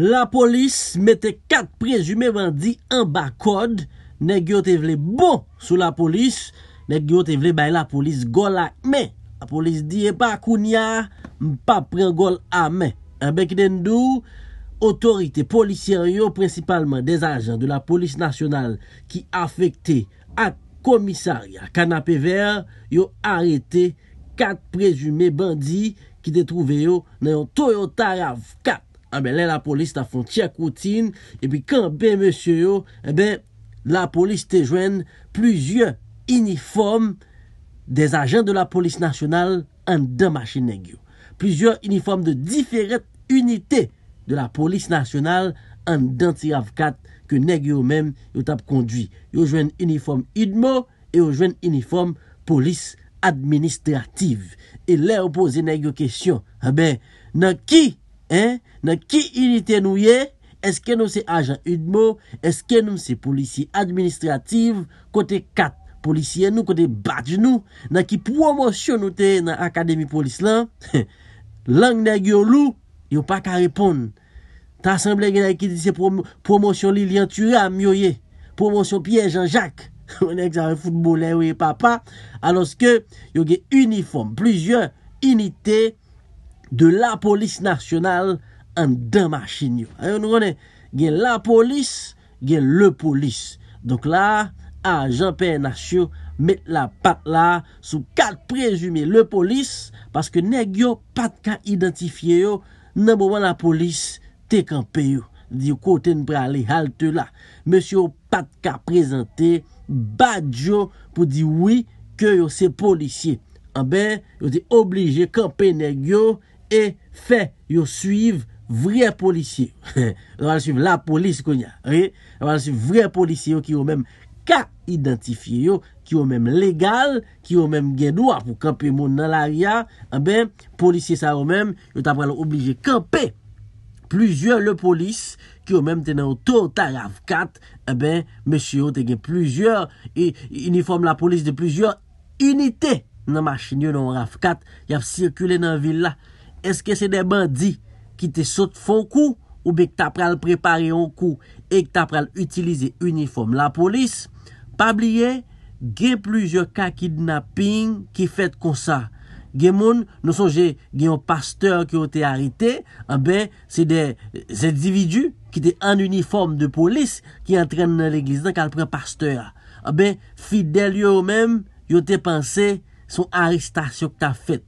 La polis mette kat prejume bandi an bak kod, nek yo te vle bon sou la polis, nek yo te vle bay la polis gol a men. La polis di e pa akoun ya, mpa pren gol a men. An beki den do, otorite, polisyen yo, principalman de la polis nasyonal, ki afekte ak komisarya kanap e ver, yo arete kat prejume bandi ki detrouve yo nan yon toyo tarav kat. Ah, la polis ta fon tia koutin, e pi kan ben monsyo yo, e la polis te jwen plizye uniform de zagen de la polis nasyonal an dan mashe negyo. Plizye uniform de difere unité de la polis nasyonal an dan tia avkat ke negyo men yo tap kondwi. Yo jwen uniform idmo, e yo jwen uniform polis administrativ. E le yo pose negyo kesyon, ah, nan ki Nan ki uniten nou ye, eske nou se ajan Udmo, eske nou se polisi administrativ, kote kat, polisiye nou, kote batj nou, nan ki promosyon nou te nan akademi polis lan, lang nan gyo lou, yon pa ka repon. Ta asemble gen nan ki dise promosyon Lilian Thuram, yoye, promosyon piye Jean-Jacques, yon ek zare futbolè wye papa, aloske yon gen uniform, plizyon uniten. de la polis narsyonal an damarsin yo. Ayo nou gwenè, gen la polis, gen le polis. Donk la, a Jean-Pierre Narsion met la pat la, sou kal prezumé le polis, paske neg yo pat ka identifiye yo, nanbouman la polis te kampe yo, di yo kote nprale halte la. Monsi yo pat ka prezante, bad yo pou di wii, kyo yo se polisye. A ah be, yo di oblije kampe neg yo, E, fè yon suiv vre policye la polis kon ya vre policye yon ki yon menm ka identifiye yon ki yon menm legal ki yon menm genou a pou kampe moun nan la ria abè policye sa yon menm yon ta pral oblije kampe pluzyon le polis ki yon menm tenen ou ton ta rafkat abè mesyu yon te gen pluzyon e, uniform la polis de pluzyon unitè nan machin yon yon rafkat yav sirkule nan vil la eske se de bandi ki te sot fon kou ou bek ta pral prepare yon kou ek ta pral utilize uniform. La polis, pabliye, gen plujor ka kidnapping ki fet konsa. Gen moun, nou sonje gen yon pasteur ki yo te harite, be, se de zedividu ki te an uniform de polis ki entren nan l'eglizan kal pre pasteur. A be, fidel yo men, yo te panse son aristasyon ki ta fet.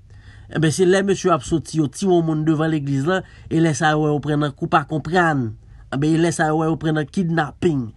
E bè se lè mè chou apsoti yo ti moun moun devan l'eglise la, e lè sa yo wè yo pren nan koupa komprean. E bè e lè sa yo wè yo pren nan kidnapping.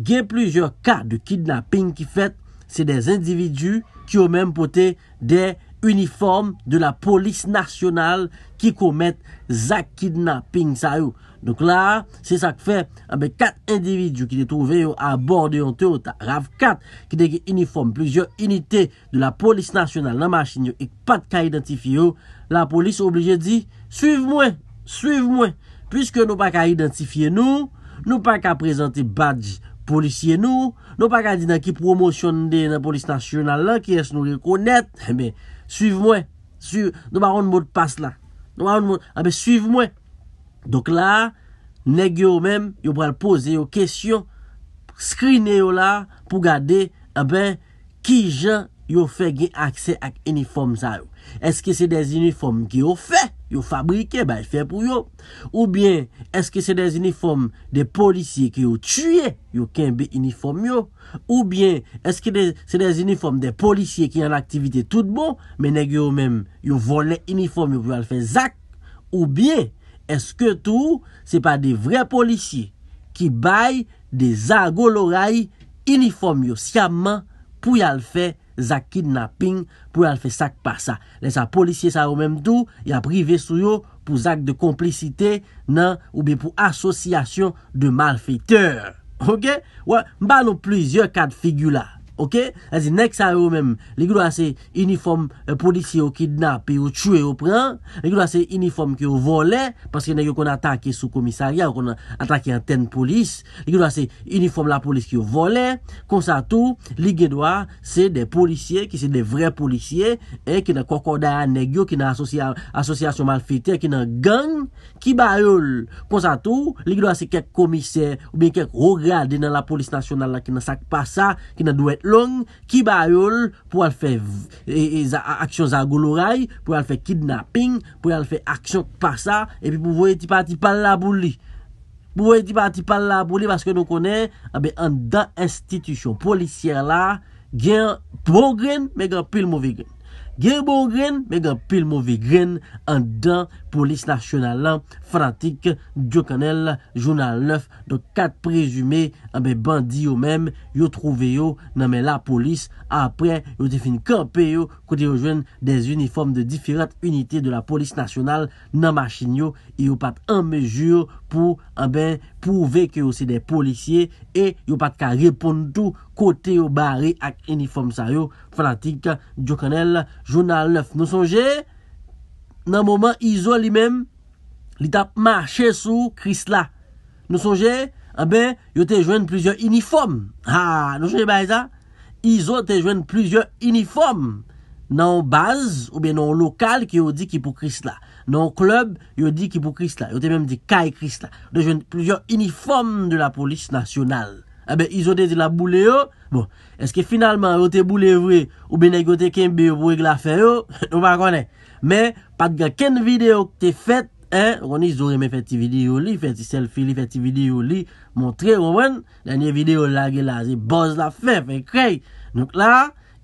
Gen plujer ka de kidnapping ki fèt, se de zendividyu ki yo mèm pote de uniforme de la polis nasyonal ki komet zak kidnapping sa yo. Donk la, se sa k fe, ambe kat individyo ki de trove yo a borde yon te o ta rav kat ki de ge uniforme, plujer unitè de la polis nasyonal nan machin yo ek pat ka identifi yo, la polis oblije di, Suiv mwen, Suiv mwen, pwiske nou pa ka identifiye nou, nou pa ka prezante badj polisye nou, nou pa ka di nan ki promosyon de la polis nasyonal la ki es nou rekonet, eh hebe, Suiv mwen, Suiv, nou pa ronde moun pas la, nou pa ronde moun, a ah be Suiv mwen, Dok la, neg yo mèm, yo pral pose yo kèsyon, skrine yo la, pou gade, e ben, ki jen yo fè gen akse ak uniform sa yo. Eske se de uniform ki yo fè, yo fabrike, bè fè pou yo. Ou bien, eske se de uniform de polisye ki yo tüye, yo kenbe uniform yo. Ou bien, eske se de uniform de polisye ki an aktivite tout bon, men neg yo mèm, yo vole uniform, yo pral fè zak. Ou bien, Eske tou, se pa de vre policye ki bay de zago loray uniform yo siyaman pou yal fe zak kidnapping, pou yal fe sak pa sa. Lè sa, policye sa ou menm tou, yal prive sou yo pou zak de komplicite nan ou be pou asosyasyon de malfeiteur. Mba nou plizye kat figyou la. Ok? Ezi, nek sa yo mèm. Ligèdwa se uniform eh, polisye yo kidnap e yo tchwe yo pran. Ligèdwa se uniform ki yo vole paske negyo kon a takye sou komisarya ou kon a takye anten polis. Ligèdwa se uniform la polis ki yo vole. Konsa tou, ligèdwa se de polisye ki se de vre polisye e ki nan kokoda anegyo ki nan asosyasyon malfite ki nan gang ki ba yol. Konsa tou, ligèdwa se kek komisye ou biye kek rograd dinan la polis nasyonal la ki nan sak pa sa ki nan dwe lupi ki bayol pou al fe e, aksyon zangoulouray, pou al fe kidnapping, pou al fe aksyon pa sa, epi pou voye ti pati pal la bouli, pou voye ti pati pal la bouli, paske nou konè, anbe an da institisyon, polisyè la, gen progen, men gen pil mouvi gen. Gerbon gren, me gen pil mouvi gren... An dan, polis nasyonal nan... Frantik, diokanel, jounal 9... Don kat prezume, an be bandi yo men... Yo trove yo nan men la polis... Apre, yo te fin kampe yo... Kote yo jwen des uniforme de diferat unité... De la polis nasyonal nan masin yo... Yo pat an mejur... Po, an be, pou veke yo se de polisye... E yo pat ka repon tou... Kote yo bari ak uniforme sa yo... Frantik, diokanel... Joun nan lef, nou sonje nan mouman Izo li mem li tap ma chesou kris la. Nou sonje, abe, ah yo te jwen plizye uniform. Ha, nou sonje ba e zan? Izo te jwen plizye uniform nan baz ou be nan lokal ki yo di ki pou kris la. Nan klub, yo di ki pou kris la. Yo te mem di kay kris la. Yo te jwen plizye uniform de la polis nasyonal. A ah be, Izo de di la boule yo. Bon, eske finalman ou te boule vwe ou bene gote ken bi ou vwe gl a fe yo, nou pa konen. Men, pat gen ken videyo ke te fet, eh, ron iso remen fet ti videyo li, fet ti selfie li, fet ti videyo li, montre ron, denye videyo la ge la, ze boz la fe, fe krey. Nouk la,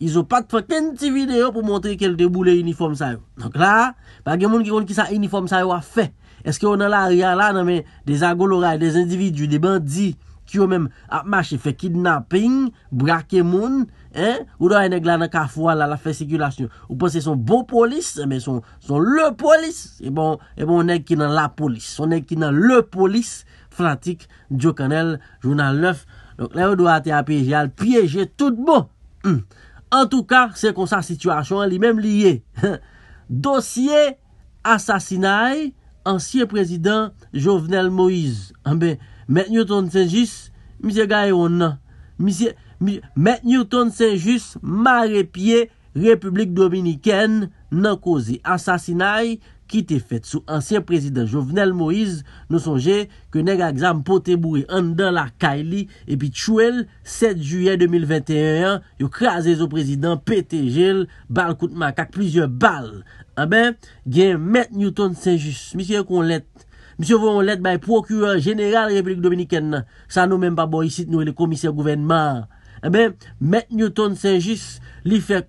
iso pat fe ken ti videyo pou montre ke te boule uniform sa yo. Nouk la, bagen moun ki kon ki sa uniform sa yo a fe. Eske ron ala a riyan la nan men, de zangol oray, de zindividu, de bandi, ki yo men apmache fe kidnapping, brake moun, ou do a ene glan an ka fwa la la fesikilasyon, ou pos se son bon polis, se eh men son le polis, e bon ene eh bon, ki nan la polis, son ene ki nan le polis, fratik, djok anel, jounan lef, nouk le ou do a te apieje al, apieje tout bon, an hmm. tou ka, se kon sa situasyon, li men liye, dosye, asasinae, ansye prezident Jovenel Moïse. Ah mèk Newton Saint-Just, mèk non. Newton Saint-Just, mare pie, Republik Dominikèn, nan kozi. Asasinaj, Ki te fet sou ansyen prezident Jovenel Moïse, nou sonje ke neg a gzam pote bouri an dan la kaili, epi tchou el, 7 juyen 2021, yo krasè zo prezident, pete jel, bal koutman, kak plizye bal. A ben, gen Met Newton Saint-Just, misye kon let, misye kon let may prokureur general Republik Dominikennan, sa nou men pa bo yisit nou e le komisyen gouvenman. A ben, Met Newton Saint-Just li fe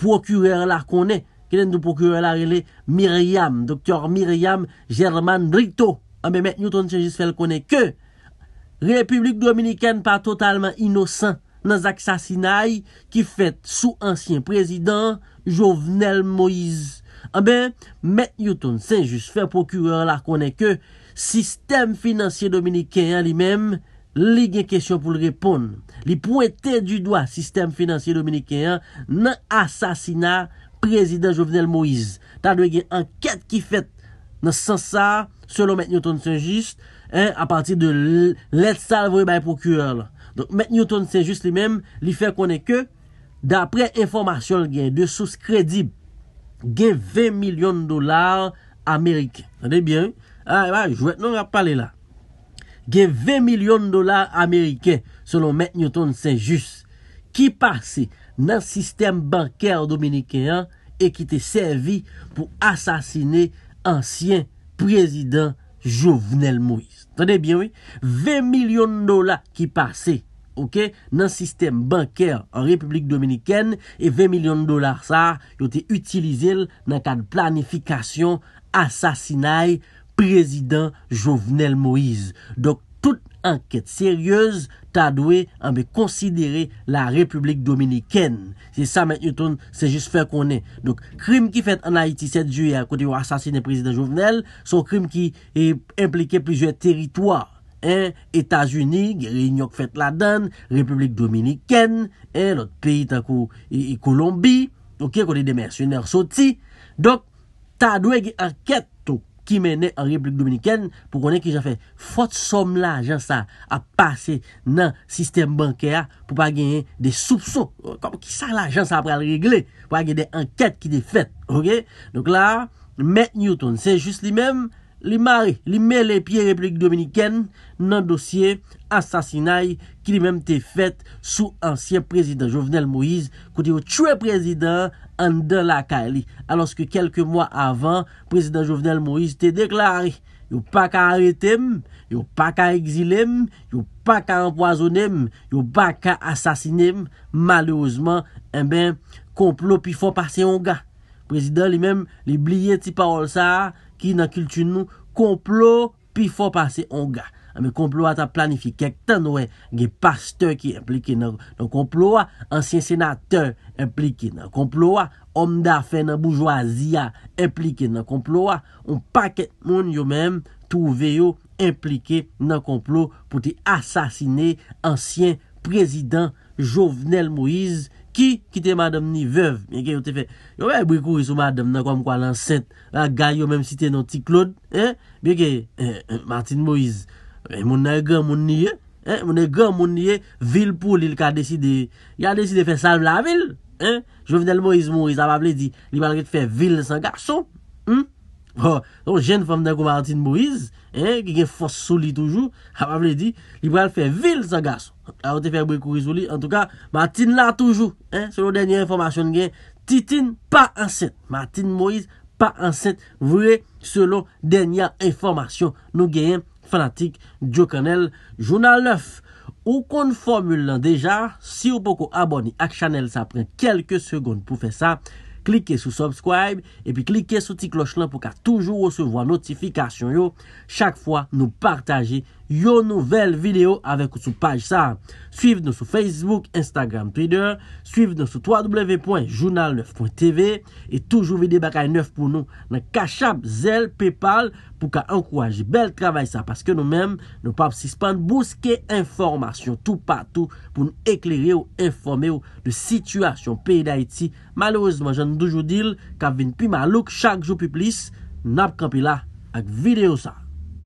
prokureur la kon net. Kènen nou prokureur la rele Miriam. Doktyor Miriam Germane Rito. Mè Mè Newton sè jis fèl konè kè. Republik Dominikèn pa totalman inosan nan saksasinaj ki fèt sou ansyen prezident Jovenel Moïse. Mè Mè Newton sè jis fèl prokureur la konè kè. Sistèm Finansier Dominikèn li mèm li gen kèsyon pou l'repon. Li pointè du doi Sistèm Finansier Dominikèn nan saksasinaj. Prezident Jovenel Moïse, ta dwe gen anket ki fet nan san sa selon M. Newton Saint-Just a pati de let salvo e bay prokureur la. M. Newton Saint-Just li men, li fe konen ke, dapre informasyon gen, de sous kredib, gen 20 milyon dolar Amerike. Sade bien? A, a, jwet nou ap pale la. Gen 20 milyon dolar Amerike selon M. Newton Saint-Just. ki pase nan sistem bankèr dominikèan e ki te servi pou asasine ansyen prezident Jovenel Moïse. Tande bien, oui? 20 milyon de dola ki pase, ok, nan sistem bankèr Republik Dominikène e 20 milyon de dola sa yo te utilize nan kade planifikasyon asasina prezident Jovenel Moïse. Dok, Tout anket seryez, ta dwe anbe konsidere la Republik Dominikèn. Se sa men yotoun, se jist fe konen. Dok, krim ki fet an Haiti 7 juye akote yon asasine prezident jovenel, son krim ki e implike pizye teritwa. Etas Unig, Rinyok Fetladan, Republik Dominikèn, lot peyi tako yi e, Kolombi, e, akote yon demersyoner soti. Dok, ta dwe anket, Ki menè an Republik Dominikèn pou konè ki jan fè. Fote som la, jan sa, a pase nan sistem bankè a pou pa genye de soubso. Oh, kom ki sa la, jan sa, apre al regle pou pa genye de enkèd ki de fèt. Ok? Donc la, Matt Newton, se juste li mèm. li mare, li me le pie replik dominiken nan dosye asasinay ki li mem te fet sou ansyen prezident Jovenel Moïse kote yo chwe prezident an de la ka li aloske kelke mwa avan prezident Jovenel Moïse te deklari yo pa ka arretem yo pa ka eksilem yo pa ka empoazonem yo pa ka asasinem malyozman eh enbe komplopi fo pa se yon ga prezident li mem li bliye ti parol sa a Ki nan kiltun nou, komplo pifo pase onga. Ame, komplo a ta planifikek tan ouen e, ge pasteur ki implike nan komplo a. Ansyen senateur implike nan komplo a. Omda fe nan boujouazia implike nan komplo a. On paket moun yo menm touve yo implike nan komplo pou te asasine ansyen prezident Jovenel Moise. Ki kite madam ni vev? Mwen ke yon te fe, yon mwen e bwe kou yon sou madam nan kwa mkwa lanset. A gayo menm site nan ti Claude. Mwen ke Martin Moise, mwen e gwa moun niye. Mwen e gwa moun niye, vil pou li l ka deside. Ya deside fe salm la vil. Jwen venele Moise Moise, a mwen vle di, li mwen vle di fe vil san gasson. Oh, Jen fwem nan kwa Martin Moise, ki gen fos soli toujou. A mwen vle di, li mwen vle di fe vil san gasson. En tout cas, Martin la toujou Selon denye informasyon gen Titine pa anset Martin Moise pa anset Vre selon denye informasyon Nou gen fanatik Joe Canel Jounal 9 Ou kon formule lan deja Si ou pokou aboni ak chanel Sa pren kelke segoun pou fe sa Klike sou subscribe E pi klike sou ti kloch lan Po ka toujou recevo an notifikasyon yo Chak fwa nou partaje Yo nouvel video avek ou sou page sa Suiv nou sou Facebook, Instagram, Twitter Suiv nou sou www.journal9.tv Et toujou vide bakay 9 pou nou Nan kachap zel Paypal Pou ka ankouraji bel travay sa Paske nou mem nou pap si span Bouske informasyon tou patou Pou nou ekleri ou informe ou De situasyon peyda iti Malouzman jan nou doujou dil Ka vin pi malouk chak jou pi plis Nou nap kapi la ak video sa